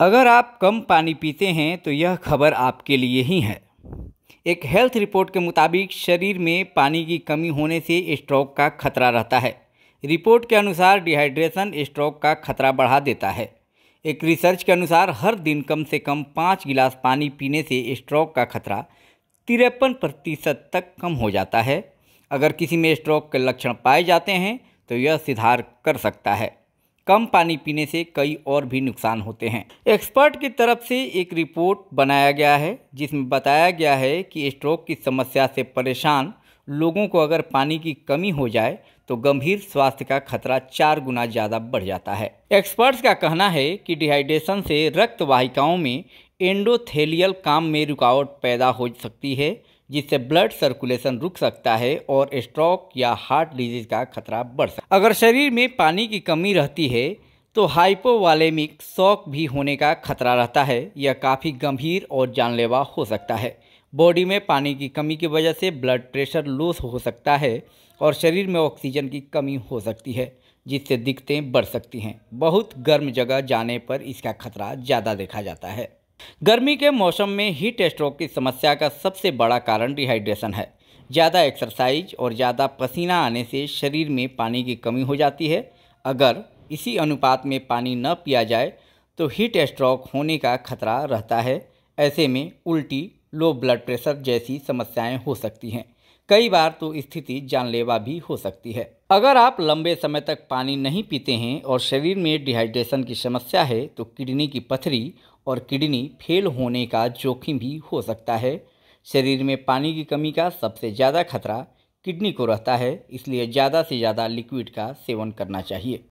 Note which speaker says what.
Speaker 1: अगर आप कम पानी पीते हैं तो यह खबर आपके लिए ही है एक हेल्थ रिपोर्ट के मुताबिक शरीर में पानी की कमी होने से स्ट्रोक का खतरा रहता है रिपोर्ट के अनुसार डिहाइड्रेशन स्ट्रोक का खतरा बढ़ा देता है एक रिसर्च के अनुसार हर दिन कम से कम पाँच गिलास पानी पीने से स्ट्रोक का खतरा तिरपन प्रतिशत तक कम हो जाता है अगर किसी में स्ट्रोक के लक्षण पाए जाते हैं तो यह सुधार कर सकता है कम पानी पीने से कई और भी नुकसान होते हैं एक्सपर्ट की तरफ से एक रिपोर्ट बनाया गया है जिसमें बताया गया है कि स्ट्रोक की समस्या से परेशान लोगों को अगर पानी की कमी हो जाए तो गंभीर स्वास्थ्य का खतरा चार गुना ज़्यादा बढ़ जाता है एक्सपर्ट्स का कहना है कि डिहाइड्रेशन से रक्त वाहिकाओं में एंडोथेलियल काम में रुकावट पैदा हो सकती है जिससे ब्लड सर्कुलेशन रुक सकता है और स्ट्रोक या हार्ट डिजीज का खतरा बढ़ सकता है अगर शरीर में पानी की कमी रहती है तो हाइपोवालेमिक शॉक भी होने का खतरा रहता है यह काफ़ी गंभीर और जानलेवा हो सकता है बॉडी में पानी की कमी की वजह से ब्लड प्रेशर लूज हो सकता है और शरीर में ऑक्सीजन की कमी हो सकती है जिससे दिक्कतें बढ़ सकती हैं बहुत गर्म जगह जाने पर इसका खतरा ज़्यादा देखा जाता है गर्मी के मौसम में हीट स्ट्रोक की समस्या का सबसे बड़ा कारण डिहाइड्रेशन है ज़्यादा एक्सरसाइज और ज़्यादा पसीना आने से शरीर में पानी की कमी हो जाती है अगर इसी अनुपात में पानी न पिया जाए तो हीट स्ट्रोक होने का खतरा रहता है ऐसे में उल्टी लो ब्लड प्रेशर जैसी समस्याएं हो सकती हैं कई बार तो स्थिति जानलेवा भी हो सकती है अगर आप लंबे समय तक पानी नहीं पीते हैं और शरीर में डिहाइड्रेशन की समस्या है तो किडनी की पथरी और किडनी फेल होने का जोखिम भी हो सकता है शरीर में पानी की कमी का सबसे ज़्यादा खतरा किडनी को रहता है इसलिए ज़्यादा से ज़्यादा लिक्विड का सेवन करना चाहिए